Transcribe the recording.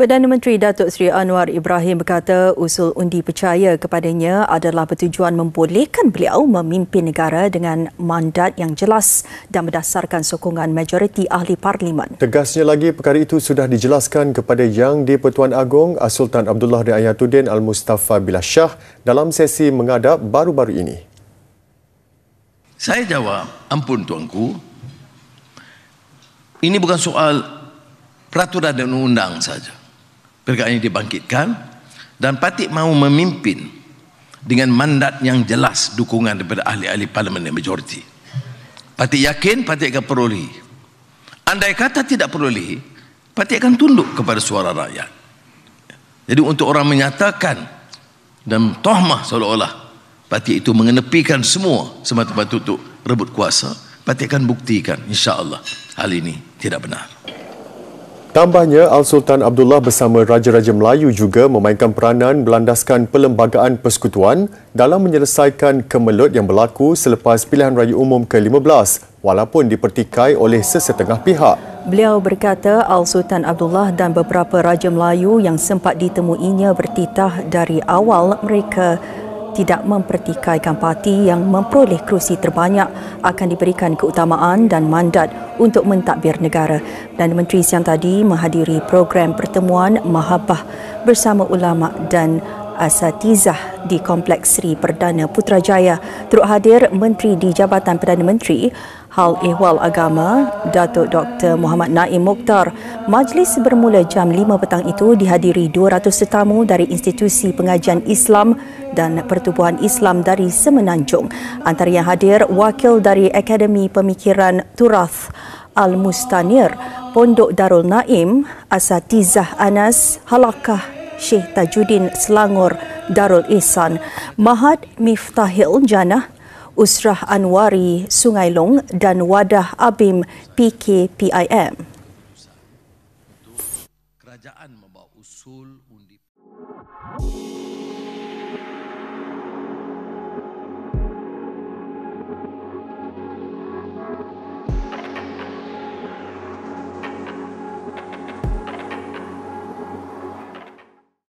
Perdana Menteri Datuk Seri Anwar Ibrahim berkata usul undi percaya kepadanya adalah bertujuan membolehkan beliau memimpin negara dengan mandat yang jelas dan berdasarkan sokongan majoriti ahli parlimen. Tegasnya lagi, perkara itu sudah dijelaskan kepada Yang di-Pertuan Agong Sultan Abdullah dan Ayatuddin Al-Mustafa Billah Shah dalam sesi mengadap baru-baru ini. Saya jawab, ampun tuanku, ini bukan soal peraturan dan undang saja. Pergerakan ini dibangkitkan dan parti mahu memimpin dengan mandat yang jelas dukungan daripada ahli-ahli parlimen yang majoriti. Parti yakin parti akan perolehi. Andai kata tidak perolehi, parti akan tunduk kepada suara rakyat. Jadi untuk orang menyatakan dan tohmah seolah-olah parti itu mengenepikan semua semata-mata untuk rebut kuasa, parti akan buktikan insya-Allah hal ini tidak benar. Tambahnya, Al-Sultan Abdullah bersama Raja-Raja Melayu juga memainkan peranan berlandaskan Perlembagaan Persekutuan dalam menyelesaikan kemelut yang berlaku selepas pilihan raya umum ke-15 walaupun dipertikai oleh sesetengah pihak. Beliau berkata Al-Sultan Abdullah dan beberapa Raja Melayu yang sempat ditemuinya bertitah dari awal mereka tidak mempertikaikan parti yang memperoleh kerusi terbanyak akan diberikan keutamaan dan mandat untuk mentadbir negara. Dan Menteri siang tadi menghadiri program pertemuan Mahabah bersama ulama dan Asatizah di Kompleks Sri Perdana Putrajaya turut hadir Menteri di Jabatan Perdana Menteri Hal Ehwal Agama Datuk Dr. Muhammad Naim Mokhtar Majlis bermula jam 5 petang itu dihadiri 200 tetamu dari institusi pengajian Islam dan Pertubuhan Islam dari Semenanjung antara yang hadir wakil dari Akademi Pemikiran Turath Al-Mustanir Pondok Darul Naim Asatizah Anas Halakah Syekh Tajuddin Selangor Darul Ihsan, Mahad Miftahil Janah, Usrah Anwari Sungai Long dan Wadah Abim PKPIM. Kerajaan membawa usul undi. Thank